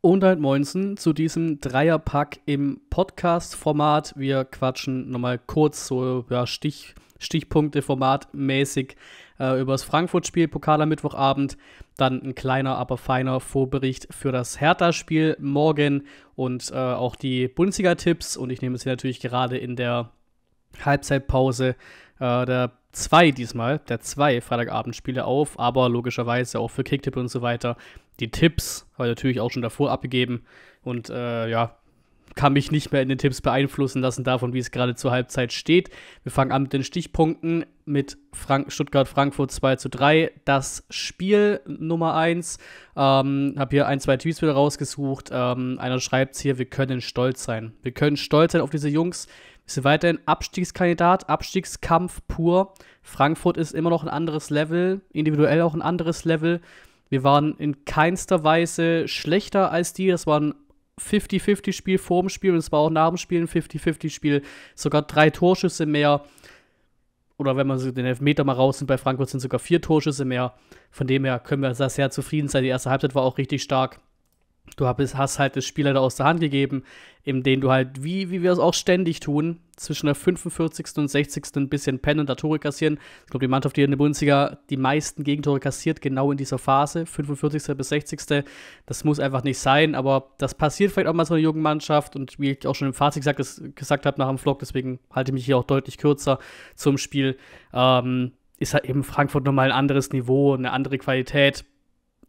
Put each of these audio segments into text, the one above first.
und halt Moinsen zu diesem Dreierpack im Podcast-Format. Wir quatschen nochmal kurz so ja, Stich, Stichpunkte-Format mäßig äh, über das Frankfurt-Spiel, Pokal am Mittwochabend. Dann ein kleiner, aber feiner Vorbericht für das Hertha-Spiel morgen und äh, auch die Bundesliga-Tipps. Und ich nehme es hier natürlich gerade in der Halbzeitpause äh, der zwei diesmal, der zwei Freitagabendspiele auf, aber logischerweise auch für Kicktipp und so weiter. Die Tipps habe ich natürlich auch schon davor abgegeben und äh, ja, kann mich nicht mehr in den Tipps beeinflussen lassen davon, wie es gerade zur Halbzeit steht. Wir fangen an mit den Stichpunkten mit Frank Stuttgart-Frankfurt 2 zu 3. Das Spiel Nummer 1. Ähm, habe hier ein, zwei Tweets wieder rausgesucht. Ähm, einer schreibt hier, wir können stolz sein. Wir können stolz sein auf diese Jungs ist weiterhin Abstiegskandidat, Abstiegskampf pur. Frankfurt ist immer noch ein anderes Level, individuell auch ein anderes Level. Wir waren in keinster Weise schlechter als die. Das war ein 50-50-Spiel vor dem Spiel und es war auch nach dem Spiel ein 50-50-Spiel. Sogar drei Torschüsse mehr. Oder wenn man den Elfmeter mal raus sind, bei Frankfurt sind sogar vier Torschüsse mehr. Von dem her können wir sehr, sehr zufrieden sein. Die erste Halbzeit war auch richtig stark. Du hast halt das Spiel halt aus der Hand gegeben, in dem du halt, wie, wie wir es auch ständig tun, zwischen der 45. und 60. ein bisschen pennen und da Tore kassieren. Ich glaube, die Mannschaft, die in der Bundesliga die meisten Gegentore kassiert, genau in dieser Phase, 45. bis 60. Das muss einfach nicht sein, aber das passiert vielleicht auch mal so einer jungen Mannschaft und wie ich auch schon im Fazit gesagt, gesagt habe nach dem Vlog, deswegen halte ich mich hier auch deutlich kürzer zum Spiel. Ähm, ist halt eben Frankfurt nochmal ein anderes Niveau, eine andere Qualität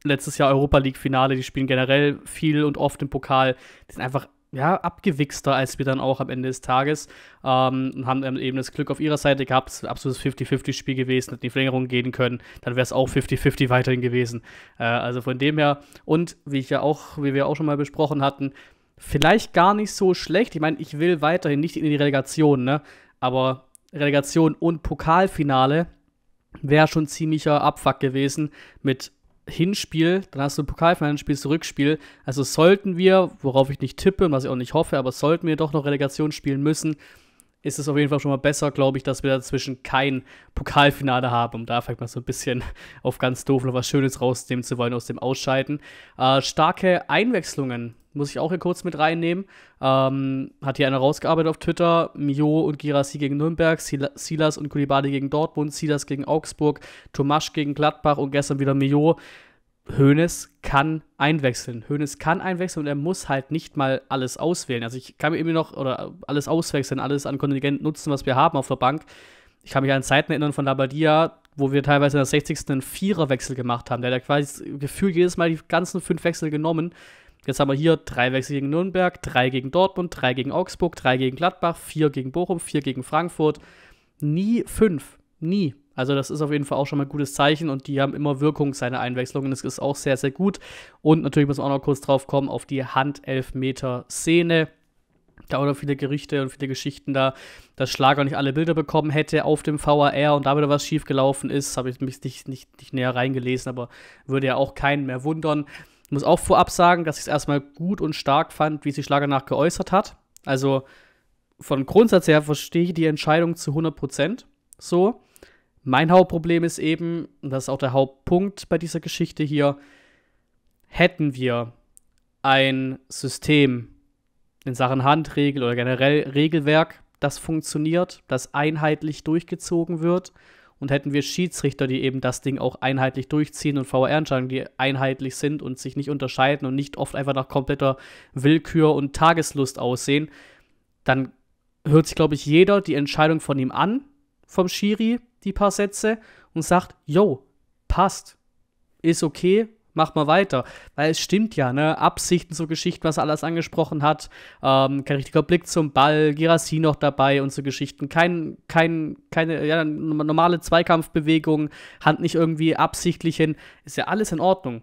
letztes Jahr Europa League-Finale, die spielen generell viel und oft im Pokal. Die sind einfach ja, abgewichster als wir dann auch am Ende des Tages. Ähm, haben eben das Glück auf ihrer Seite gehabt, es ist ein absolutes 50-50-Spiel gewesen, hätten die Verlängerung gehen können, dann wäre es auch 50-50 weiterhin gewesen. Äh, also von dem her, und wie ich ja auch, wie wir auch schon mal besprochen hatten, vielleicht gar nicht so schlecht. Ich meine, ich will weiterhin nicht in die Relegation, ne? Aber Relegation und Pokalfinale wäre schon ziemlicher Abfuck gewesen mit Hinspiel, dann hast du Pokalfinale, spielst du Rückspiel. Also sollten wir, worauf ich nicht tippe, was ich auch nicht hoffe, aber sollten wir doch noch Relegation spielen müssen, ist es auf jeden Fall schon mal besser, glaube ich, dass wir dazwischen kein Pokalfinale haben, um da vielleicht mal so ein bisschen auf ganz doof noch was Schönes rausnehmen zu wollen aus dem Ausscheiden. Äh, starke Einwechslungen muss ich auch hier kurz mit reinnehmen. Ähm, hat hier einer rausgearbeitet auf Twitter. Mio und Girassi gegen Nürnberg, Silas und Kulibadi gegen Dortmund, Silas gegen Augsburg, Tomasch gegen Gladbach und gestern wieder Mio. Hönes kann einwechseln. Hönes kann einwechseln und er muss halt nicht mal alles auswählen. Also ich kann mir immer noch oder alles auswechseln, alles an Kontingent nutzen, was wir haben auf der Bank. Ich kann mich an Zeiten erinnern von Labadia, wo wir teilweise in der 60. einen Viererwechsel gemacht haben. Der hat quasi gefühlt jedes Mal die ganzen fünf Wechsel genommen. Jetzt haben wir hier drei Wechsel gegen Nürnberg, drei gegen Dortmund, drei gegen Augsburg, drei gegen Gladbach, vier gegen Bochum, vier gegen Frankfurt. Nie fünf. Nie. Also das ist auf jeden Fall auch schon mal ein gutes Zeichen und die haben immer Wirkung, seine Einwechslungen. Das ist auch sehr, sehr gut. Und natürlich muss man auch noch kurz drauf kommen auf die Handelfmeter-Szene. Da oder viele Gerichte und viele Geschichten da, dass Schlager nicht alle Bilder bekommen hätte auf dem VAR und da wieder was schiefgelaufen ist. Habe ich mich nicht, nicht, nicht näher reingelesen, aber würde ja auch keinen mehr wundern. Ich muss auch vorab sagen, dass ich es erstmal gut und stark fand, wie sich Schlager nach geäußert hat. Also von Grundsatz her verstehe ich die Entscheidung zu 100 Prozent so. Mein Hauptproblem ist eben, und das ist auch der Hauptpunkt bei dieser Geschichte hier, hätten wir ein System in Sachen Handregel oder generell Regelwerk, das funktioniert, das einheitlich durchgezogen wird, und hätten wir Schiedsrichter, die eben das Ding auch einheitlich durchziehen und VR-Entscheidungen, die einheitlich sind und sich nicht unterscheiden und nicht oft einfach nach kompletter Willkür und Tageslust aussehen, dann hört sich, glaube ich, jeder die Entscheidung von ihm an, vom Schiri, die paar Sätze und sagt, yo, passt, ist okay, mach mal weiter. Weil es stimmt ja, ne? Absichten, so Geschichten, was er alles angesprochen hat, ähm, kein richtiger Blick zum Ball, Girassi noch dabei und so Geschichten. Kein, kein, keine ja, normale Zweikampfbewegung, Hand nicht irgendwie absichtlich hin, ist ja alles in Ordnung.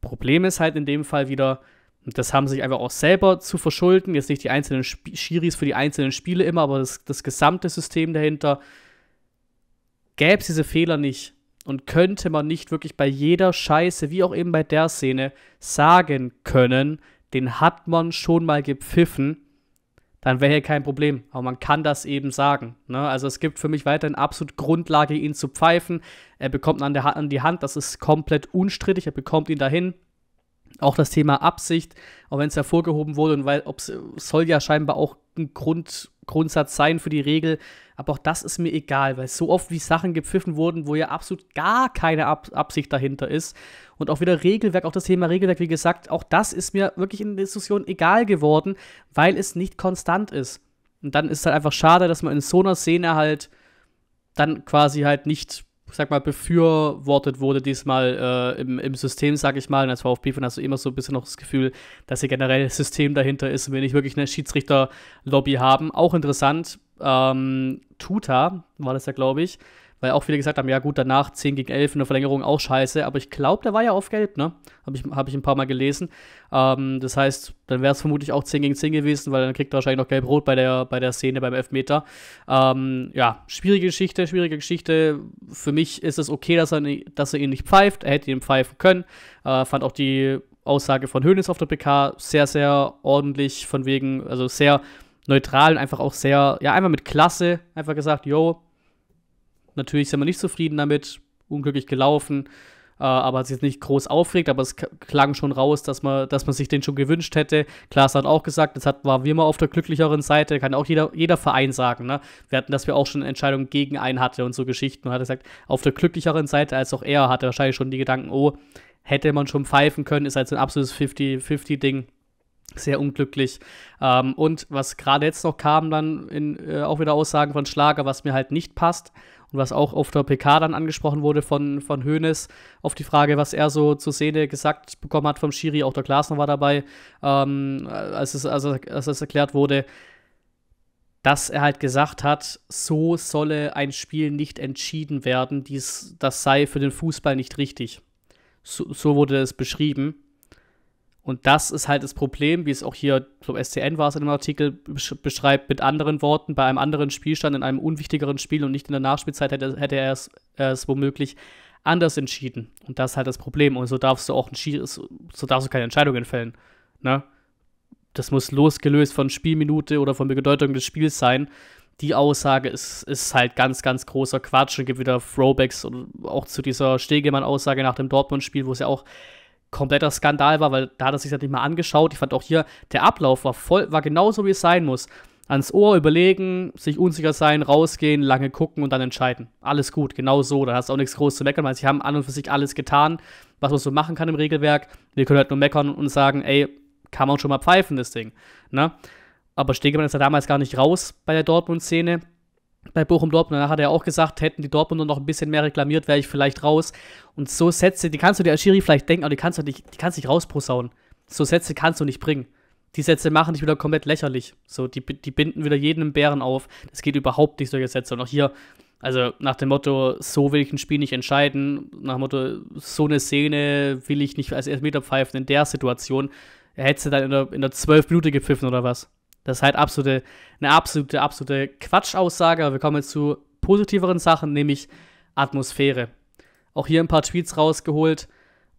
Problem ist halt in dem Fall wieder, das haben sich einfach auch selber zu verschulden, jetzt nicht die einzelnen Sp Schiris für die einzelnen Spiele immer, aber das, das gesamte System dahinter gäbe es diese Fehler nicht und könnte man nicht wirklich bei jeder Scheiße, wie auch eben bei der Szene, sagen können, den hat man schon mal gepfiffen, dann wäre hier kein Problem. Aber man kann das eben sagen. Ne? Also es gibt für mich weiterhin absolut Grundlage, ihn zu pfeifen. Er bekommt ihn an, der, an die Hand, das ist komplett unstrittig, er bekommt ihn dahin. Auch das Thema Absicht, auch wenn es hervorgehoben wurde und weil es soll ja scheinbar auch ein Grund, Grundsatz sein für die Regel. Aber auch das ist mir egal, weil so oft wie Sachen gepfiffen wurden, wo ja absolut gar keine Ab Absicht dahinter ist. Und auch wieder Regelwerk, auch das Thema Regelwerk, wie gesagt, auch das ist mir wirklich in der Diskussion egal geworden, weil es nicht konstant ist. Und dann ist es halt einfach schade, dass man in so einer Szene halt dann quasi halt nicht sag mal, befürwortet wurde diesmal äh, im, im System, sag ich mal. Und als VfB-Fan hast du immer so ein bisschen noch das Gefühl, dass hier generell das System dahinter ist und wir nicht wirklich eine Schiedsrichter-Lobby haben. Auch interessant, ähm, Tuta war das ja, glaube ich, weil auch viele gesagt haben, ja gut, danach 10 gegen 11 in der Verlängerung auch scheiße, aber ich glaube, der war ja auf Gelb, ne? Habe ich, hab ich ein paar Mal gelesen. Ähm, das heißt, dann wäre es vermutlich auch 10 gegen 10 gewesen, weil dann kriegt er wahrscheinlich noch Gelb-Rot bei der, bei der Szene beim Elfmeter. Ähm, ja, schwierige Geschichte, schwierige Geschichte. Für mich ist es okay, dass er, dass er ihn nicht pfeift. Er hätte ihn pfeifen können. Äh, fand auch die Aussage von Hönes auf der PK sehr, sehr ordentlich, von wegen, also sehr neutral und einfach auch sehr, ja, einfach mit Klasse, einfach gesagt, yo, Natürlich sind wir nicht zufrieden damit, unglücklich gelaufen, äh, aber es ist nicht groß aufregt, aber es klang schon raus, dass man, dass man sich den schon gewünscht hätte. Klaas hat auch gesagt, das hat, waren wir mal auf der glücklicheren Seite, kann auch jeder, jeder Verein sagen. Ne? Wir hatten, dass wir auch schon Entscheidungen gegen einen hatte und so Geschichten und hat gesagt, auf der glücklicheren Seite als auch er hatte wahrscheinlich schon die Gedanken, oh, hätte man schon pfeifen können, ist halt so ein absolutes 50-50-Ding sehr unglücklich. Ähm, und was gerade jetzt noch kam, dann in, äh, auch wieder Aussagen von Schlager, was mir halt nicht passt und was auch auf der PK dann angesprochen wurde von, von Hoeneß, auf die Frage, was er so zur Szene gesagt bekommen hat vom Schiri, auch der Glasner war dabei, ähm, als, es, als, als es erklärt wurde, dass er halt gesagt hat, so solle ein Spiel nicht entschieden werden, dies, das sei für den Fußball nicht richtig. So, so wurde es beschrieben. Und das ist halt das Problem, wie es auch hier vom SCN war es in dem Artikel beschreibt, mit anderen Worten, bei einem anderen Spielstand in einem unwichtigeren Spiel und nicht in der Nachspielzeit hätte, hätte er es, äh, es womöglich anders entschieden. Und das ist halt das Problem. Und so darfst du auch so darfst du keine Entscheidungen fällen. Ne? Das muss losgelöst von Spielminute oder von der Bedeutung des Spiels sein. Die Aussage ist, ist halt ganz, ganz großer Quatsch und gibt wieder Throwbacks und auch zu dieser Stegemann-Aussage nach dem Dortmund-Spiel, wo es ja auch kompletter Skandal war, weil da hat er sich das nicht mal angeschaut. Ich fand auch hier, der Ablauf war voll, war genauso wie es sein muss. Ans Ohr überlegen, sich unsicher sein, rausgehen, lange gucken und dann entscheiden. Alles gut, genau so. Da hast du auch nichts groß zu meckern, weil also, sie haben an und für sich alles getan, was man so machen kann im Regelwerk. Wir können halt nur meckern und sagen, ey, kann man schon mal pfeifen, das Ding. Ne? Aber Stegemann ist ja damals gar nicht raus bei der Dortmund-Szene bei Bochum Dortmund. Danach hat er auch gesagt, hätten die Dortmunder noch ein bisschen mehr reklamiert, wäre ich vielleicht raus. Und so Sätze, die kannst du dir als Schiri vielleicht denken, aber die kannst du nicht, die kannst nicht rausprosaunen. So Sätze kannst du nicht bringen. Die Sätze machen dich wieder komplett lächerlich. So, die, die binden wieder jeden Bären auf. Das geht überhaupt nicht, solche Sätze. Und auch hier, also nach dem Motto, so will ich ein Spiel nicht entscheiden, nach dem Motto, so eine Szene will ich nicht als Elfmeter pfeifen in der Situation, hättest du dann in der, in der 12 Minute gepfiffen oder was? Das ist halt absolute, eine absolute, absolute Quatschaussage, aber wir kommen jetzt zu positiveren Sachen, nämlich Atmosphäre. Auch hier ein paar Tweets rausgeholt.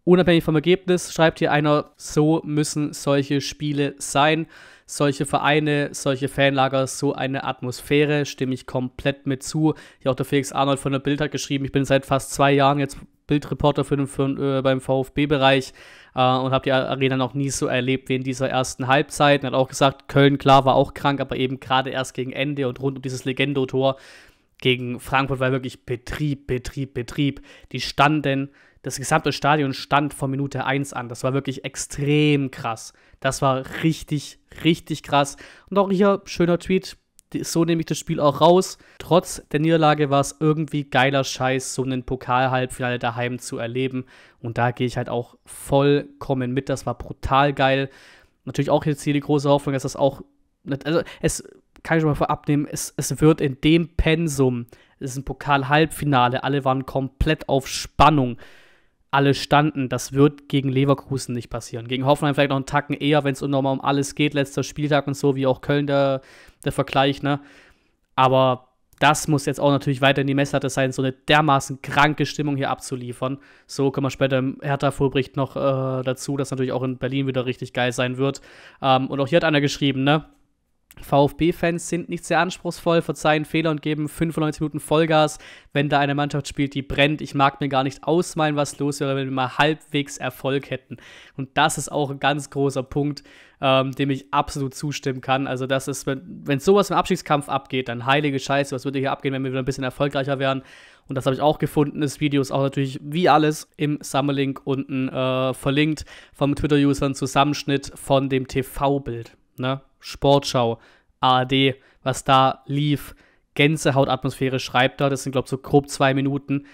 Unabhängig vom Ergebnis schreibt hier einer, so müssen solche Spiele sein, solche Vereine, solche Fanlager, so eine Atmosphäre, stimme ich komplett mit zu. Hier auch der Felix Arnold von der Bild hat geschrieben, ich bin seit fast zwei Jahren jetzt Bildreporter für den, für, äh, beim VfB-Bereich äh, und habe die Arena noch nie so erlebt wie in dieser ersten Halbzeit. Er hat auch gesagt, Köln, klar, war auch krank, aber eben gerade erst gegen Ende und rund um dieses Legendo-Tor gegen Frankfurt war wirklich Betrieb, Betrieb, Betrieb. Die standen, das gesamte Stadion stand von Minute 1 an. Das war wirklich extrem krass. Das war richtig, richtig krass. Und auch hier, schöner Tweet, so nehme ich das Spiel auch raus. Trotz der Niederlage war es irgendwie geiler Scheiß, so einen Pokal-Halbfinale daheim zu erleben. Und da gehe ich halt auch vollkommen mit. Das war brutal geil. Natürlich auch jetzt hier die große Hoffnung, dass das auch. Also, es kann ich schon mal vorab nehmen, es, es wird in dem Pensum, es ist ein Pokal-Halbfinale, alle waren komplett auf Spannung alle standen. Das wird gegen Leverkusen nicht passieren. Gegen Hoffenheim vielleicht noch einen Tacken eher, wenn es nochmal um alles geht, letzter Spieltag und so, wie auch Köln da der Vergleich, ne? Aber das muss jetzt auch natürlich weiter in die Messlatte sein, so eine dermaßen kranke Stimmung hier abzuliefern. So kommen wir später im Hertha-Vorbericht noch äh, dazu, dass natürlich auch in Berlin wieder richtig geil sein wird. Ähm, und auch hier hat einer geschrieben, ne? VfB-Fans sind nicht sehr anspruchsvoll, verzeihen Fehler und geben 95 Minuten Vollgas, wenn da eine Mannschaft spielt, die brennt. Ich mag mir gar nicht ausmalen, was los wäre, wenn wir mal halbwegs Erfolg hätten. Und das ist auch ein ganz großer Punkt, ähm, dem ich absolut zustimmen kann. Also, das ist, wenn, wenn sowas im Abstiegskampf abgeht, dann heilige Scheiße, was würde hier abgehen, wenn wir wieder ein bisschen erfolgreicher wären? Und das habe ich auch gefunden. Das Video ist auch natürlich wie alles im Summerlink unten äh, verlinkt vom Twitter-Usern Zusammenschnitt von dem TV-Bild ne? Sportschau, ARD, was da lief, Gänsehautatmosphäre schreibt da, das sind, glaube ich, so grob zwei Minuten.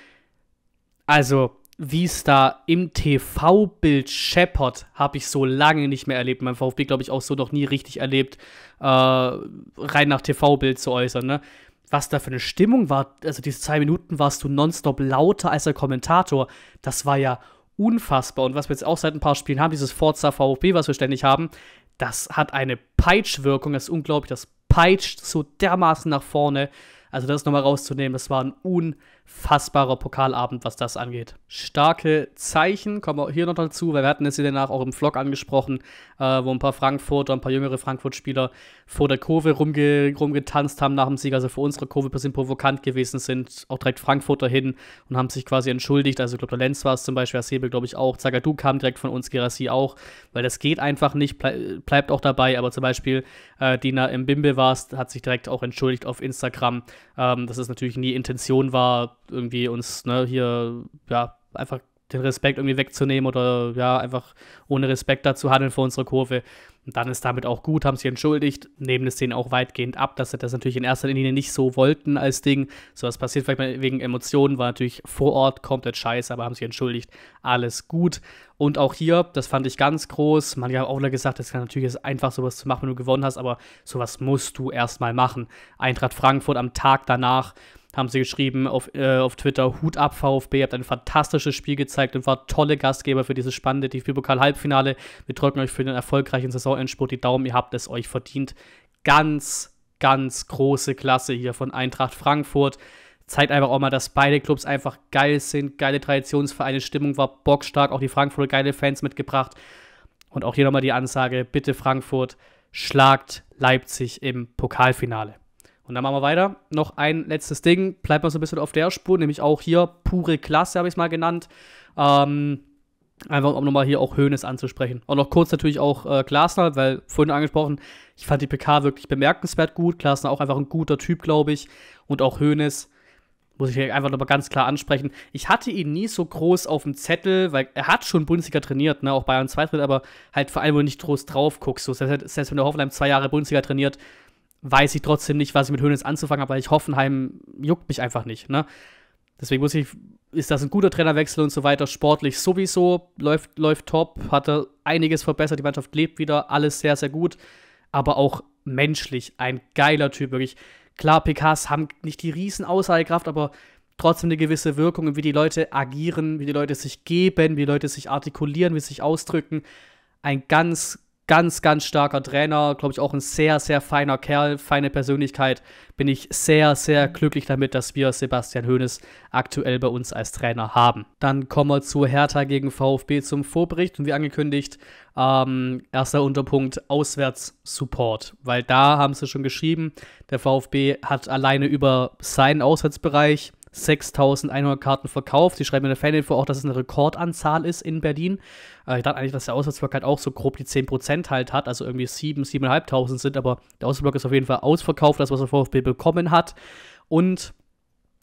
Also, wie es da im TV-Bild scheppert, habe ich so lange nicht mehr erlebt. Mein VfB, glaube ich, auch so noch nie richtig erlebt, äh, rein nach TV-Bild zu äußern. Ne? Was da für eine Stimmung war, also diese zwei Minuten warst du nonstop lauter als der Kommentator. Das war ja unfassbar. Und was wir jetzt auch seit ein paar Spielen haben, dieses Forza VfB, was wir ständig haben, das hat eine Peitschwirkung, das ist unglaublich, das peitscht so dermaßen nach vorne. Also das nochmal rauszunehmen, das war ein un fassbarer Pokalabend, was das angeht. Starke Zeichen kommen auch hier noch dazu, weil wir hatten es ja danach auch im Vlog angesprochen, äh, wo ein paar Frankfurter, ein paar jüngere Frankfurt-Spieler vor der Kurve rumge rumgetanzt haben nach dem Sieg, also vor unserer Kurve ein bisschen provokant gewesen sind, auch direkt Frankfurter hin und haben sich quasi entschuldigt. Also ich glaube, der Lenz war es zum Beispiel, Sebel glaube ich auch, Zagadou kam direkt von uns, Gerassi auch, weil das geht einfach nicht, ble bleibt auch dabei, aber zum Beispiel äh, Dina im Bimbe war es, hat sich direkt auch entschuldigt auf Instagram, ähm, dass es natürlich nie Intention war, irgendwie uns ne, hier ja einfach den Respekt irgendwie wegzunehmen oder ja einfach ohne Respekt dazu handeln vor unserer Kurve. Und dann ist damit auch gut, haben sie entschuldigt, nehmen es denen auch weitgehend ab, dass sie das natürlich in erster Linie nicht so wollten als Ding. So was passiert vielleicht mal wegen Emotionen, war natürlich vor Ort komplett scheiße, aber haben sie entschuldigt, alles gut. Und auch hier, das fand ich ganz groß, man hat auch gesagt, es kann natürlich ist einfach sowas zu machen, wenn du gewonnen hast, aber sowas musst du erstmal machen. Eintracht Frankfurt am Tag danach haben sie geschrieben auf, äh, auf Twitter, Hut ab VfB, ihr habt ein fantastisches Spiel gezeigt und war tolle Gastgeber für dieses spannende DFB-Pokal-Halbfinale. Wir drücken euch für den erfolgreichen Saisonendspurt die Daumen, ihr habt es euch verdient. Ganz, ganz große Klasse hier von Eintracht Frankfurt. Zeigt einfach auch mal, dass beide Clubs einfach geil sind, geile Traditionsvereine, Stimmung war bockstark, auch die Frankfurter geile Fans mitgebracht. Und auch hier nochmal die Ansage, bitte Frankfurt, schlagt Leipzig im Pokalfinale. Und dann machen wir weiter. Noch ein letztes Ding. Bleibt mal so ein bisschen auf der Spur, nämlich auch hier pure Klasse, habe ich es mal genannt. Ähm, einfach um nochmal hier auch Höhnes anzusprechen. Und noch kurz natürlich auch äh, Glasner, weil vorhin angesprochen, ich fand die PK wirklich bemerkenswert gut. Glasner auch einfach ein guter Typ, glaube ich. Und auch Höhnes muss ich hier einfach nochmal ganz klar ansprechen. Ich hatte ihn nie so groß auf dem Zettel, weil er hat schon Bundesliga trainiert, ne, auch Bayern 2 aber halt vor allem, wenn du nicht groß drauf guckst. So, selbst, selbst wenn du Hoffenheim zwei Jahre Bundesliga trainiert, weiß ich trotzdem nicht, was ich mit Hönes anzufangen habe, weil ich Hoffenheim juckt mich einfach nicht. Ne? Deswegen muss ich, ist das ein guter Trainerwechsel und so weiter. Sportlich sowieso, läuft, läuft top, er einiges verbessert, die Mannschaft lebt wieder, alles sehr, sehr gut. Aber auch menschlich ein geiler Typ, wirklich. Klar, PKs haben nicht die riesen Aussagekraft, aber trotzdem eine gewisse Wirkung, wie die Leute agieren, wie die Leute sich geben, wie die Leute sich artikulieren, wie sie sich ausdrücken. Ein ganz ganz, ganz starker Trainer, glaube ich auch ein sehr, sehr feiner Kerl, feine Persönlichkeit. Bin ich sehr, sehr glücklich damit, dass wir Sebastian Hoeneß aktuell bei uns als Trainer haben. Dann kommen wir zu Hertha gegen VfB zum Vorbericht und wie angekündigt, ähm, erster Unterpunkt Auswärtssupport, weil da haben sie schon geschrieben, der VfB hat alleine über seinen Auswärtsbereich 6100 Karten verkauft. Sie schreiben in der Faninfo auch, dass es eine Rekordanzahl ist in Berlin. Äh, ich dachte eigentlich, dass der Auswärtsblock halt auch so grob die 10% halt hat, also irgendwie 7, 7.500 sind, aber der Auswärtsblock ist auf jeden Fall ausverkauft, das, was der VfB bekommen hat. Und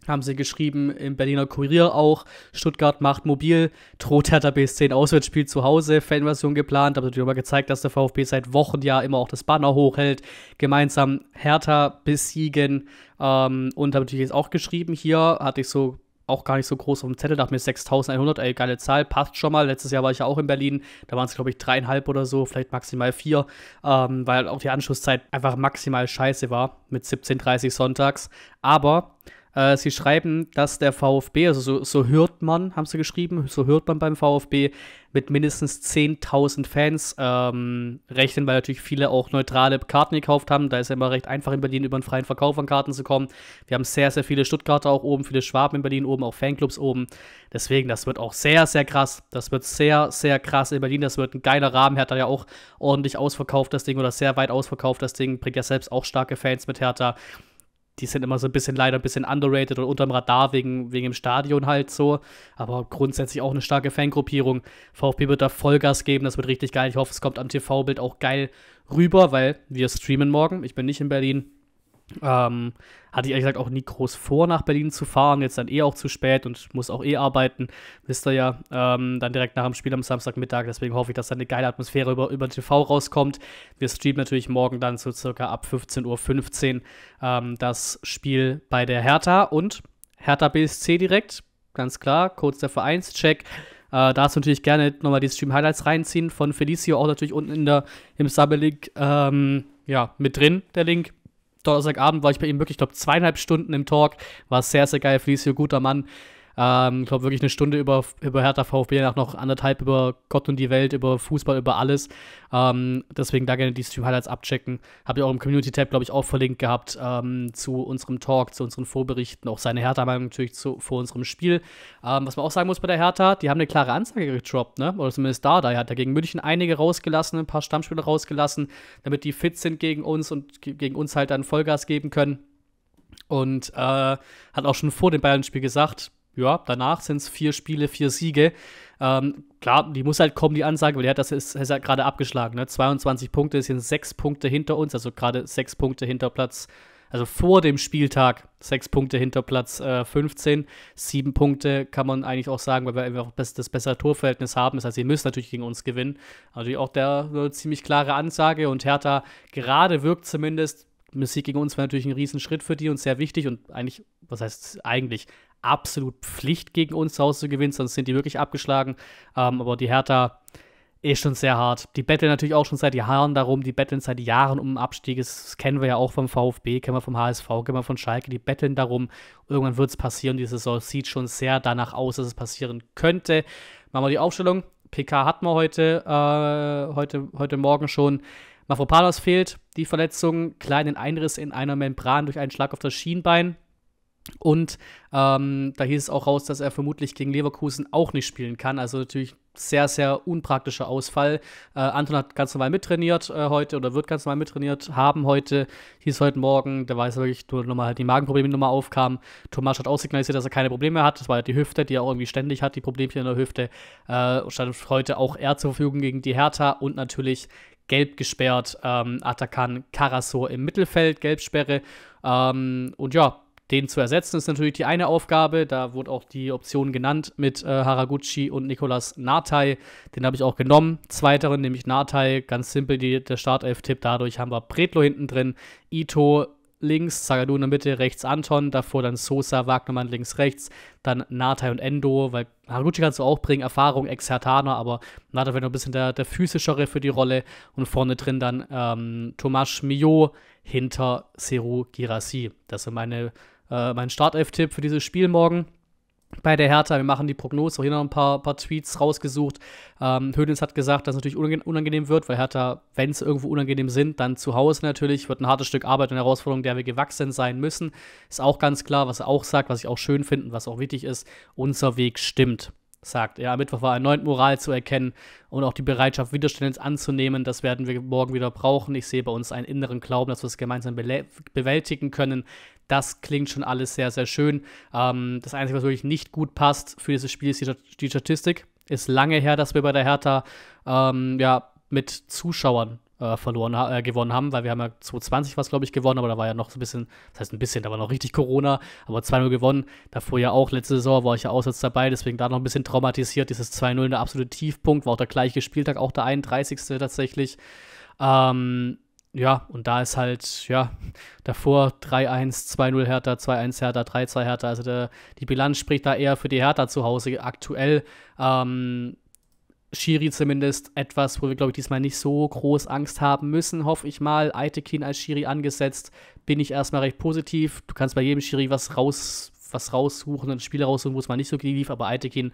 haben sie geschrieben, im Berliner Kurier auch, Stuttgart macht mobil, droht Hertha BS10 Auswärtsspiel zu Hause, Fanversion geplant, aber natürlich mal gezeigt, dass der VfB seit Wochen ja immer auch das Banner hochhält, gemeinsam Hertha besiegen ähm, und habe natürlich jetzt auch geschrieben, hier hatte ich so auch gar nicht so groß auf dem Zettel, dachte mir 6100, ey, geile Zahl, passt schon mal. Letztes Jahr war ich ja auch in Berlin, da waren es, glaube ich, dreieinhalb oder so, vielleicht maximal vier, ähm, weil auch die Anschlusszeit einfach maximal scheiße war mit 17.30 sonntags. Aber äh, sie schreiben, dass der VfB, also so, so hört man, haben sie geschrieben, so hört man beim VfB, mit mindestens 10.000 Fans ähm, rechnen, weil natürlich viele auch neutrale Karten gekauft haben. Da ist ja immer recht einfach in Berlin über einen freien Verkauf an Karten zu kommen. Wir haben sehr, sehr viele Stuttgarter auch oben, viele Schwaben in Berlin oben, auch Fanclubs oben. Deswegen, das wird auch sehr, sehr krass. Das wird sehr, sehr krass in Berlin. Das wird ein geiler Rahmen. Hertha ja auch ordentlich ausverkauft, das Ding, oder sehr weit ausverkauft, das Ding. Bringt ja selbst auch starke Fans mit Hertha die sind immer so ein bisschen leider ein bisschen underrated und unterm Radar wegen, wegen dem Stadion halt so. Aber grundsätzlich auch eine starke Fangruppierung. VfB wird da Vollgas geben, das wird richtig geil. Ich hoffe, es kommt am TV-Bild auch geil rüber, weil wir streamen morgen. Ich bin nicht in Berlin. Ähm, hatte ich ehrlich gesagt auch nie groß vor, nach Berlin zu fahren. Jetzt dann eh auch zu spät und muss auch eh arbeiten, wisst ihr ja. Ähm, dann direkt nach dem Spiel am Samstagmittag. Deswegen hoffe ich, dass da eine geile Atmosphäre über, über TV rauskommt. Wir streamen natürlich morgen dann so circa ab 15.15 Uhr ähm, das Spiel bei der Hertha und Hertha BSC direkt. Ganz klar, kurz der Vereinscheck. Äh, du natürlich gerne nochmal die Stream-Highlights reinziehen von Felicio, auch natürlich unten in der, im Sublink ähm, ja, mit drin, der Link Donnerstagabend war ich bei ihm wirklich, ich glaube, zweieinhalb Stunden im Talk. War sehr, sehr geil. Felicio, guter Mann. Ähm, ich glaube wirklich eine Stunde über, über Hertha VfB, danach noch anderthalb über Gott und die Welt, über Fußball, über alles. Ähm, deswegen da gerne die Stream-Highlights abchecken. Habt ihr auch im Community-Tab, glaube ich, auch verlinkt gehabt ähm, zu unserem Talk, zu unseren Vorberichten, auch seine Hertha-Meinung natürlich zu, vor unserem Spiel. Ähm, was man auch sagen muss bei der Hertha, die haben eine klare Ansage getroppt, ne? oder zumindest da, da hat er gegen München einige rausgelassen, ein paar Stammspieler rausgelassen, damit die fit sind gegen uns und gegen uns halt dann Vollgas geben können. Und äh, hat auch schon vor dem Bayern-Spiel gesagt, ja, danach sind es vier Spiele, vier Siege. Ähm, klar, die muss halt kommen, die Ansage, weil er hat das ist, ist halt gerade abgeschlagen. Ne? 22 Punkte sind sechs Punkte hinter uns, also gerade sechs Punkte hinter Platz, also vor dem Spieltag sechs Punkte hinter Platz äh, 15. Sieben Punkte kann man eigentlich auch sagen, weil wir einfach das bessere Torverhältnis haben. Das heißt, sie müssen natürlich gegen uns gewinnen. Natürlich also auch der eine ziemlich klare Ansage und Hertha gerade wirkt zumindest. Ein Sieg gegen uns wäre natürlich ein Riesenschritt für die und sehr wichtig und eigentlich, was heißt eigentlich, absolut Pflicht, gegen uns zu zu Hause gewinnen, sonst sind die wirklich abgeschlagen. Ähm, aber die Hertha ist schon sehr hart. Die betteln natürlich auch schon seit Jahren darum, die betteln seit Jahren um Abstieg. Das kennen wir ja auch vom VfB, kennen wir vom HSV, kennen wir von Schalke. Die betteln darum. Irgendwann wird es passieren. Die Saison sieht schon sehr danach aus, dass es passieren könnte. Machen wir die Aufstellung. PK hatten wir heute, äh, heute, heute Morgen schon. Mafropalos fehlt, die Verletzung, kleinen Einriss in einer Membran durch einen Schlag auf das Schienbein. Und ähm, da hieß es auch raus, dass er vermutlich gegen Leverkusen auch nicht spielen kann. Also natürlich sehr, sehr unpraktischer Ausfall. Äh, Anton hat ganz normal mittrainiert äh, heute oder wird ganz normal mittrainiert haben heute. Hieß heute Morgen, der weiß wirklich nur nochmal halt die Magenprobleme nochmal aufkamen. Thomas hat aussignalisiert, dass er keine Probleme hat. Das war halt die Hüfte, die er auch irgendwie ständig hat, die Problemchen in der Hüfte. Äh, stand heute auch er zur Verfügung gegen die Hertha und natürlich gelb gesperrt. Ähm, Atakan Karaso im Mittelfeld, Gelbsperre. Ähm, und ja, den zu ersetzen ist natürlich die eine Aufgabe. Da wurde auch die Option genannt mit äh, Haraguchi und Nicolas Natai. Den habe ich auch genommen. Zweiteren, nämlich Natai, ganz simpel die, der Startelf-Tipp. Dadurch haben wir Bretlo hinten drin, Ito links, Zagadou in der Mitte, rechts Anton, davor dann Sosa, Wagnermann links, rechts, dann Natai und Endo, weil Haraguchi kannst du auch bringen, Erfahrung, Exertaner, aber Natai wäre noch ein bisschen der, der physischere für die Rolle und vorne drin dann ähm, Tomasz Mio hinter Seru Girassi. Das sind meine äh, meinen Startelf-Tipp für dieses Spiel morgen bei der Hertha. Wir machen die Prognose. Auch hier noch ein paar, paar Tweets rausgesucht. Ähm, hat gesagt, dass es natürlich unangenehm wird, weil Hertha, wenn es irgendwo unangenehm sind, dann zu Hause natürlich. Wird ein hartes Stück Arbeit und Herausforderung, der wir gewachsen sein müssen. Ist auch ganz klar, was er auch sagt, was ich auch schön finde, was auch wichtig ist. Unser Weg stimmt sagt. Ja, am Mittwoch war erneut Moral zu erkennen und auch die Bereitschaft, Widerstände anzunehmen. Das werden wir morgen wieder brauchen. Ich sehe bei uns einen inneren Glauben, dass wir es gemeinsam bewältigen können. Das klingt schon alles sehr, sehr schön. Ähm, das Einzige, was wirklich nicht gut passt für dieses Spiel, ist die, die Statistik. Ist lange her, dass wir bei der Hertha ähm, ja, mit Zuschauern äh, verloren, äh, gewonnen haben, weil wir haben ja 2020 was, glaube ich, gewonnen, aber da war ja noch so ein bisschen, das heißt ein bisschen, da war noch richtig Corona, aber 2-0 gewonnen. Davor ja auch, letzte Saison war ich ja auswärts dabei, deswegen da noch ein bisschen traumatisiert. Dieses 2-0 der absolute Tiefpunkt, war auch der gleiche Spieltag, auch der 31. tatsächlich. Ähm, ja, und da ist halt, ja, davor 3-1, 2-0 Hertha, 2-1 Hertha, 3-2 Hertha. Also der, die Bilanz spricht da eher für die Hertha zu Hause aktuell. Ähm, Shiri zumindest etwas, wo wir, glaube ich, diesmal nicht so groß Angst haben müssen, hoffe ich mal. Aitekin als Shiri angesetzt, bin ich erstmal recht positiv. Du kannst bei jedem Shiri was raus was raussuchen und Spiele raussuchen, wo es mal nicht so lief, aber Aitekin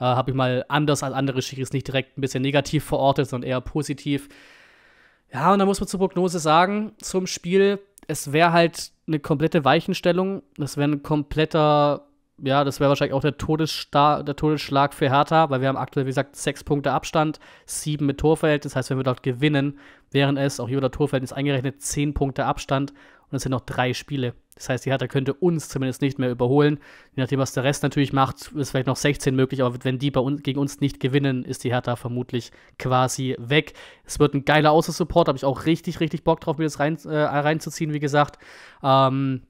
äh, habe ich mal anders als andere Schiris nicht direkt ein bisschen negativ verortet, sondern eher positiv. Ja, und da muss man zur Prognose sagen, zum Spiel, es wäre halt eine komplette Weichenstellung, das wäre ein kompletter ja, das wäre wahrscheinlich auch der, Todessta der Todesschlag für Hertha, weil wir haben aktuell, wie gesagt, sechs Punkte Abstand, sieben mit Torverhältnis. Das heißt, wenn wir dort gewinnen, wären es, auch hier unter Torverhältnis eingerechnet, zehn Punkte Abstand und es sind noch drei Spiele. Das heißt, die Hertha könnte uns zumindest nicht mehr überholen. Je nachdem, was der Rest natürlich macht, ist vielleicht noch 16 möglich, aber wenn die bei uns, gegen uns nicht gewinnen, ist die Hertha vermutlich quasi weg. Es wird ein geiler Außersupport, habe ich auch richtig, richtig Bock drauf, mir das rein, äh, reinzuziehen, wie gesagt. Ähm,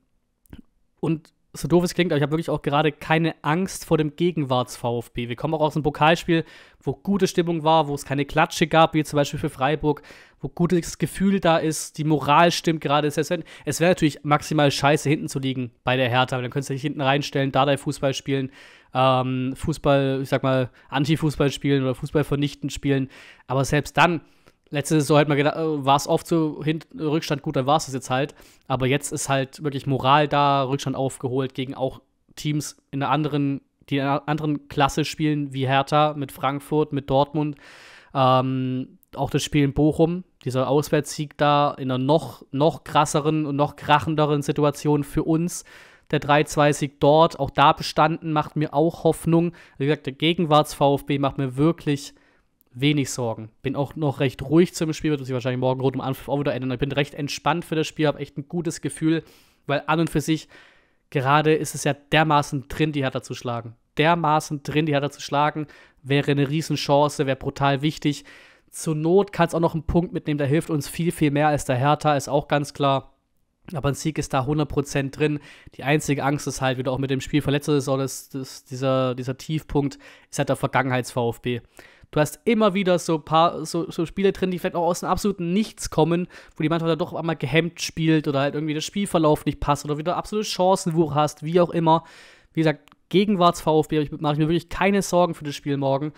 und so doof es klingt, aber ich habe wirklich auch gerade keine Angst vor dem Gegenwarts-VfB. Wir kommen auch aus einem Pokalspiel, wo gute Stimmung war, wo es keine Klatsche gab, wie zum Beispiel für Freiburg, wo gutes Gefühl da ist, die Moral stimmt gerade. Selbst wenn, es wäre natürlich maximal scheiße, hinten zu liegen bei der Hertha, aber dann könntest du dich hinten reinstellen, da dein fußball spielen, ähm, Fußball, ich sag mal, Anti-Fußball spielen oder Fußball vernichten spielen. Aber selbst dann letzte Saison hätte man gedacht, äh, war es oft so Hin Rückstand gut, dann war es das jetzt halt. Aber jetzt ist halt wirklich Moral da, Rückstand aufgeholt gegen auch Teams in einer anderen, die in einer anderen Klasse spielen, wie Hertha, mit Frankfurt, mit Dortmund. Ähm, auch das Spiel in Bochum, dieser Auswärtssieg da in einer noch, noch krasseren und noch krachenderen Situation für uns. Der 3-2-Sieg dort, auch da bestanden, macht mir auch Hoffnung. Wie gesagt, der Gegenwarts-VfB macht mir wirklich Hoffnung wenig Sorgen. Bin auch noch recht ruhig zum Spiel, wird sich wahrscheinlich morgen rot um Anpfiff auch wieder ändern. Ich bin recht entspannt für das Spiel, habe echt ein gutes Gefühl, weil an und für sich gerade ist es ja dermaßen drin, die Hertha zu schlagen. Dermaßen drin, die Hertha zu schlagen, wäre eine Riesenchance, wäre brutal wichtig. Zur Not kann es auch noch einen Punkt mitnehmen, der hilft uns viel, viel mehr als der Hertha, ist auch ganz klar. Aber ein Sieg ist da 100% drin. Die einzige Angst ist halt wieder auch mit dem Spiel verletzt Saison, dieser, dieser Tiefpunkt ist halt der Vergangenheits-VfB. Du hast immer wieder so paar so, so Spiele drin, die vielleicht auch aus dem absoluten Nichts kommen, wo die Mannschaft dann doch einmal gehemmt spielt oder halt irgendwie der Spielverlauf nicht passt oder wieder absolute Chancenwuch hast, wie auch immer. Wie gesagt, Gegenwarts VfB, ich mache ich mir wirklich keine Sorgen für das Spiel morgen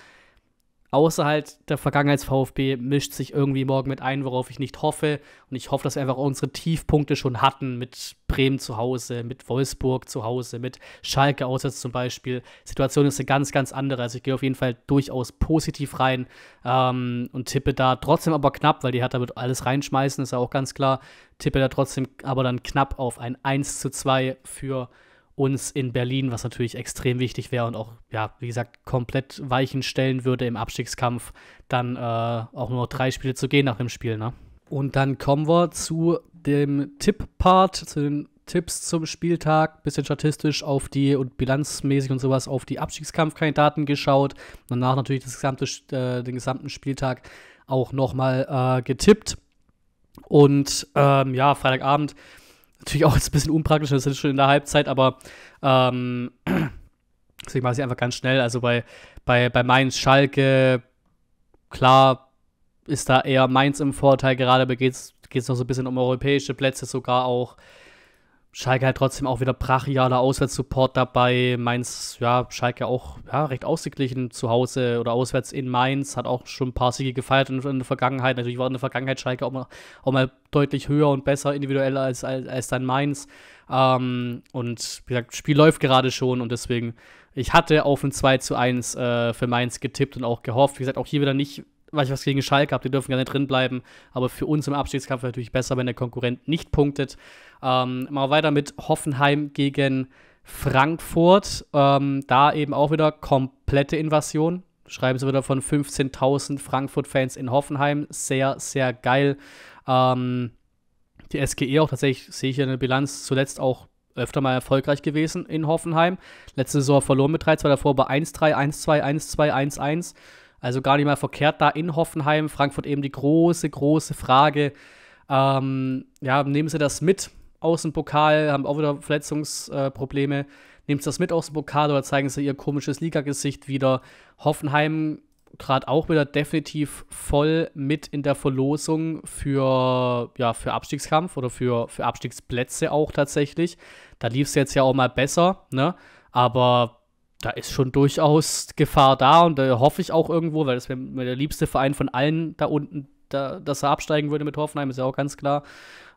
außer halt der Vergangenheits-VfB mischt sich irgendwie morgen mit ein, worauf ich nicht hoffe. Und ich hoffe, dass wir einfach unsere Tiefpunkte schon hatten mit Bremen zu Hause, mit Wolfsburg zu Hause, mit Schalke auswärts zum Beispiel. Situation ist eine ganz, ganz andere. Also ich gehe auf jeden Fall durchaus positiv rein ähm, und tippe da trotzdem aber knapp, weil die Hertha wird alles reinschmeißen, ist ja auch ganz klar. Tippe da trotzdem aber dann knapp auf ein 1 zu 2 für Wolfsburg uns in Berlin, was natürlich extrem wichtig wäre und auch, ja, wie gesagt, komplett Weichen stellen würde im Abstiegskampf, dann äh, auch nur noch drei Spiele zu gehen nach dem Spiel, ne? Und dann kommen wir zu dem Tipp-Part, zu den Tipps zum Spieltag, bisschen statistisch auf die und bilanzmäßig und sowas auf die Abstiegskampfkandidaten geschaut. Danach natürlich das gesamte, äh, den gesamten Spieltag auch nochmal äh, getippt. Und ähm, ja, Freitagabend Natürlich auch jetzt ein bisschen unpraktisch, das ist schon in der Halbzeit, aber ähm, deswegen mache ich einfach ganz schnell. Also bei, bei, bei Mainz Schalke, klar ist da eher Mainz im Vorteil, gerade geht es noch so ein bisschen um europäische Plätze sogar auch. Schalke halt trotzdem auch wieder brachialer Auswärtssupport dabei. Mainz, ja, Schalke auch ja, recht ausgeglichen zu Hause oder auswärts in Mainz, hat auch schon ein paar Siege gefeiert in, in der Vergangenheit. Natürlich war in der Vergangenheit Schalke auch mal, auch mal deutlich höher und besser individuell als, als, als dann Mainz. Ähm, und wie gesagt, Spiel läuft gerade schon und deswegen, ich hatte auf ein 2 zu 1 äh, für Mainz getippt und auch gehofft. Wie gesagt, auch hier wieder nicht weil ich was gegen Schalke habe, die dürfen gerne drin bleiben. Aber für uns im Abstiegskampf natürlich besser, wenn der Konkurrent nicht punktet. Ähm, mal weiter mit Hoffenheim gegen Frankfurt. Ähm, da eben auch wieder komplette Invasion. Schreiben sie wieder von 15.000 Frankfurt-Fans in Hoffenheim. Sehr, sehr geil. Ähm, die SGE auch tatsächlich, sehe ich in der Bilanz, zuletzt auch öfter mal erfolgreich gewesen in Hoffenheim. Letzte Saison verloren mit 3-2, davor bei 1-3, 1-2, 1-2, 1-1. Also gar nicht mal verkehrt da in Hoffenheim. Frankfurt eben die große, große Frage. Ähm, ja, nehmen sie das mit aus dem Pokal, haben auch wieder Verletzungsprobleme. Äh, nehmen sie das mit aus dem Pokal oder zeigen sie ihr komisches Ligagesicht wieder? Hoffenheim gerade auch wieder definitiv voll mit in der Verlosung für, ja, für Abstiegskampf oder für, für Abstiegsplätze auch tatsächlich. Da lief es jetzt ja auch mal besser, ne? Aber da ist schon durchaus Gefahr da und da hoffe ich auch irgendwo, weil das wäre der liebste Verein von allen da unten, da, dass er absteigen würde mit Hoffenheim, ist ja auch ganz klar.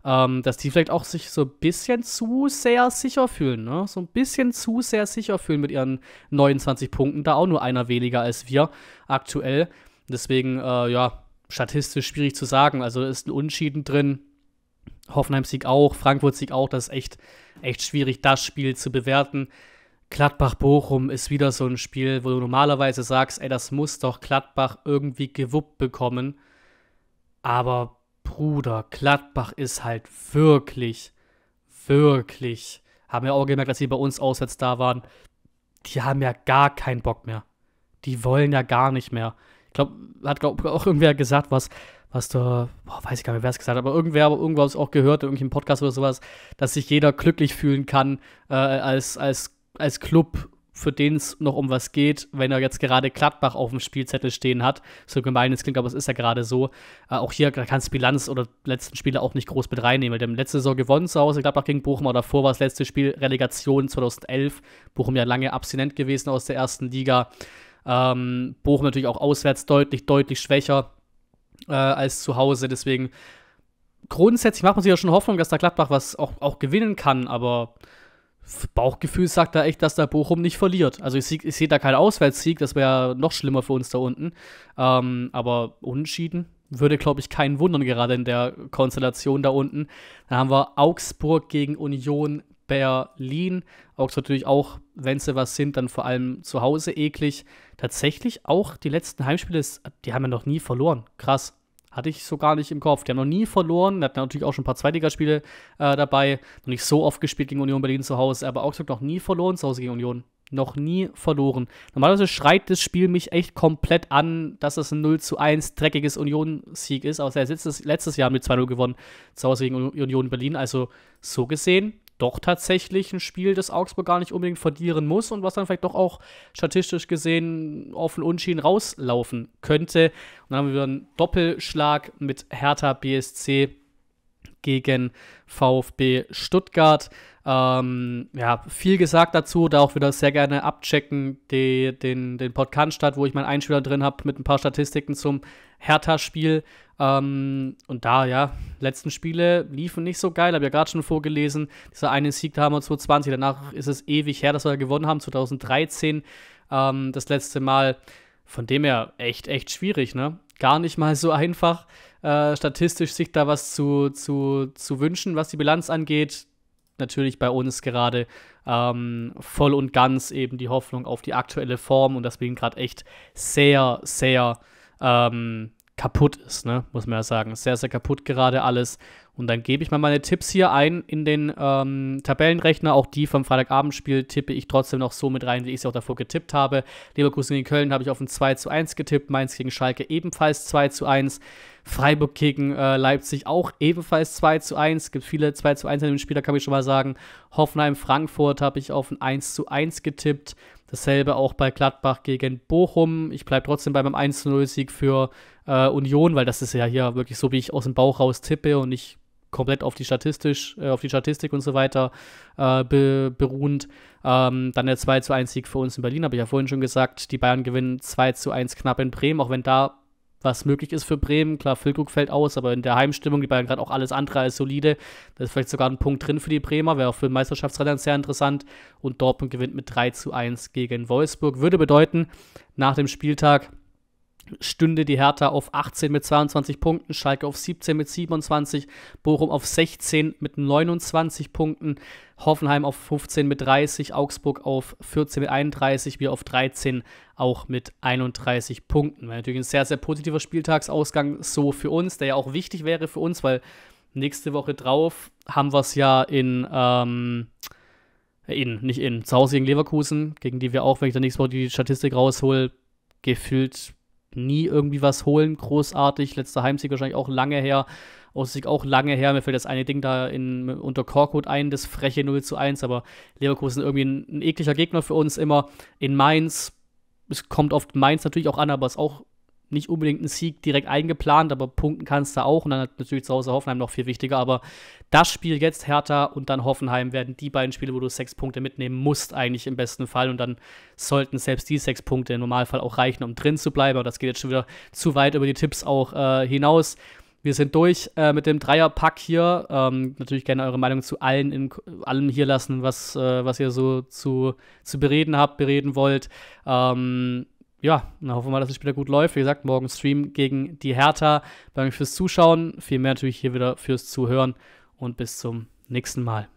Ähm, dass die vielleicht auch sich so ein bisschen zu sehr sicher fühlen, ne? So ein bisschen zu sehr sicher fühlen mit ihren 29 Punkten, da auch nur einer weniger als wir aktuell. Deswegen, äh, ja, statistisch schwierig zu sagen. Also ist ein Unschieden drin. Hoffenheim-Sieg auch, Frankfurt-Sieg auch. Das ist echt, echt schwierig, das Spiel zu bewerten. Gladbach-Bochum ist wieder so ein Spiel, wo du normalerweise sagst, ey, das muss doch Gladbach irgendwie gewuppt bekommen. Aber Bruder, Gladbach ist halt wirklich, wirklich, haben wir auch gemerkt, als sie bei uns auswärts da waren, die haben ja gar keinen Bock mehr. Die wollen ja gar nicht mehr. Ich glaube, hat glaub, auch irgendwer gesagt, was, was da, boah, weiß ich gar nicht, wer es gesagt hat, aber irgendwer, aber irgendwo auch gehört, in irgendeinem Podcast oder sowas, dass sich jeder glücklich fühlen kann äh, als, als als Club, für den es noch um was geht, wenn er jetzt gerade Gladbach auf dem Spielzettel stehen hat, so gemein es klingt, aber es ist ja gerade so, äh, auch hier kannst du Bilanz oder letzten Spiele auch nicht groß mit reinnehmen. Weil der letzte Saison gewonnen zu Hause, Gladbach gegen Bochum, aber davor war das letzte Spiel Relegation 2011. Bochum ja lange abstinent gewesen aus der ersten Liga. Ähm, Bochum natürlich auch auswärts deutlich, deutlich schwächer äh, als zu Hause. Deswegen grundsätzlich macht man sich ja schon Hoffnung, dass da Gladbach was auch, auch gewinnen kann, aber Bauchgefühl sagt da echt, dass der Bochum nicht verliert. Also ich, sehe da keinen Auswärtssieg, das wäre noch schlimmer für uns da unten. Ähm, aber unentschieden würde, glaube ich, keinen wundern, gerade in der Konstellation da unten. Dann haben wir Augsburg gegen Union Berlin. Augsburg natürlich auch, wenn sie was sind, dann vor allem zu Hause eklig. Tatsächlich auch die letzten Heimspiele, die haben ja noch nie verloren. Krass. Hatte ich so gar nicht im Kopf. Die haben noch nie verloren. Die hat natürlich auch schon ein paar Zweitligaspiele äh, dabei. Noch nicht so oft gespielt gegen Union Berlin zu Hause. Aber Augsburg noch nie verloren zu Hause gegen Union. Noch nie verloren. Normalerweise schreit das Spiel mich echt komplett an, dass es ein 0 zu 1 dreckiges Union-Sieg ist. Aber letztes, letztes Jahr mit 2-0 gewonnen zu Hause gegen Union Berlin. Also so gesehen doch tatsächlich ein Spiel, das Augsburg gar nicht unbedingt verlieren muss und was dann vielleicht doch auch statistisch gesehen auf den Unschienen rauslaufen könnte. Und dann haben wir wieder einen Doppelschlag mit Hertha BSC gegen VfB Stuttgart. Ähm, ja, viel gesagt dazu, da auch wieder sehr gerne abchecken, die, den, den Podcast statt, wo ich meinen Einspieler drin habe mit ein paar Statistiken zum Hertha-Spiel. Ähm, und da, ja, letzten Spiele liefen nicht so geil, habe ja gerade schon vorgelesen. Dieser eine Sieg, da haben wir 2020, danach ist es ewig her, dass wir gewonnen haben, 2013 ähm, das letzte Mal. Von dem her echt, echt schwierig, ne? Gar nicht mal so einfach, äh, statistisch sich da was zu, zu, zu wünschen, was die Bilanz angeht. Natürlich bei uns gerade ähm, voll und ganz eben die Hoffnung auf die aktuelle Form und dass deswegen gerade echt sehr, sehr ähm, kaputt ist, ne? muss man ja sagen. Sehr, sehr kaputt gerade alles. Und dann gebe ich mal meine Tipps hier ein in den ähm, Tabellenrechner. Auch die vom Freitagabendspiel tippe ich trotzdem noch so mit rein, wie ich sie auch davor getippt habe. Leverkusen gegen Köln habe ich auf ein 2 zu 1 getippt. Mainz gegen Schalke ebenfalls 2 zu 1. Freiburg gegen äh, Leipzig auch ebenfalls 2 zu 1. Es gibt viele 2 zu 1 in dem Spiel, da kann ich schon mal sagen. Hoffenheim, Frankfurt habe ich auf ein 1 zu 1 getippt. Dasselbe auch bei Gladbach gegen Bochum. Ich bleibe trotzdem bei meinem 1-0-Sieg für äh, Union, weil das ist ja hier wirklich so, wie ich aus dem Bauch raus tippe und ich komplett auf die statistisch, äh, auf die Statistik und so weiter äh, be beruhend. Ähm, dann der 2 zu 1 Sieg für uns in Berlin, habe ich ja vorhin schon gesagt. Die Bayern gewinnen 2 zu 1 knapp in Bremen, auch wenn da was möglich ist für Bremen. Klar, Füllkrug fällt aus, aber in der Heimstimmung, die Bayern gerade auch alles andere als solide. Da ist vielleicht sogar ein Punkt drin für die Bremer, wäre auch für den Meisterschaftsrennen sehr interessant. Und Dortmund gewinnt mit 3 zu 1 gegen Wolfsburg. Würde bedeuten, nach dem Spieltag stünde die Hertha auf 18 mit 22 Punkten, Schalke auf 17 mit 27, Bochum auf 16 mit 29 Punkten, Hoffenheim auf 15 mit 30, Augsburg auf 14 mit 31, wir auf 13 auch mit 31 Punkten. War natürlich ein sehr, sehr positiver Spieltagsausgang so für uns, der ja auch wichtig wäre für uns, weil nächste Woche drauf haben wir es ja in... Ähm äh, in, nicht in, zu Hause gegen Leverkusen, gegen die wir auch, wenn ich dann nächste Woche die Statistik raushol, gefühlt nie irgendwie was holen, großartig. Letzter Heimsieg wahrscheinlich auch lange her. Aussieg auch lange her. Mir fällt das eine Ding da in, unter Korkut ein, das freche 0 zu 1. Aber Leverkusen irgendwie ein, ein ekliger Gegner für uns immer. In Mainz, es kommt oft Mainz natürlich auch an, aber es ist auch nicht unbedingt einen Sieg direkt eingeplant, aber punkten kannst du auch. Und dann natürlich zu Hause Hoffenheim noch viel wichtiger. Aber das Spiel jetzt, Hertha und dann Hoffenheim, werden die beiden Spiele, wo du sechs Punkte mitnehmen musst, eigentlich im besten Fall. Und dann sollten selbst die sechs Punkte im Normalfall auch reichen, um drin zu bleiben. Aber das geht jetzt schon wieder zu weit über die Tipps auch äh, hinaus. Wir sind durch äh, mit dem Dreierpack hier. Ähm, natürlich gerne eure Meinung zu allen in, allem hier lassen, was, äh, was ihr so zu, zu bereden habt, bereden wollt. Ähm, ja, dann hoffen wir mal, dass es später gut läuft. Wie gesagt, morgen Stream gegen die Hertha. Danke fürs Zuschauen, viel mehr natürlich hier wieder fürs Zuhören und bis zum nächsten Mal.